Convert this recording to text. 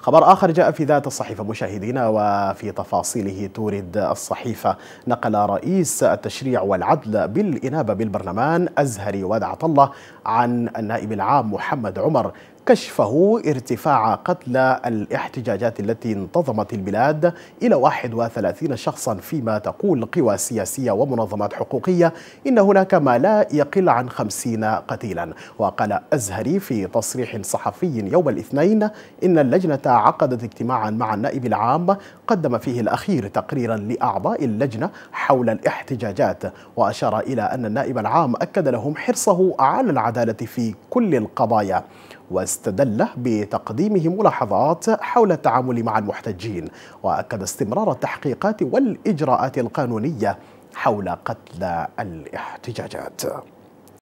خبر آخر جاء في ذات الصحيفة مشاهدينا وفي تفاصيله تورد الصحيفة نقل رئيس التشريع والعدل بالإنابة بالبرلمان أزهري ودعة الله عن النائب العام محمد عمر كشفه ارتفاع قتلى الاحتجاجات التي انتظمت البلاد إلى 31 شخصا فيما تقول قوى سياسية ومنظمات حقوقية إن هناك ما لا يقل عن 50 قتيلا وقال أزهري في تصريح صحفي يوم الاثنين إن اللجنة عقدت اجتماعا مع النائب العام قدم فيه الأخير تقريرا لأعضاء اللجنة حول الاحتجاجات وأشار إلى أن النائب العام أكد لهم حرصه على العدالة في كل القضايا واستدل بتقديمه ملاحظات حول التعامل مع المحتجين وأكد استمرار التحقيقات والإجراءات القانونية حول قتل الاحتجاجات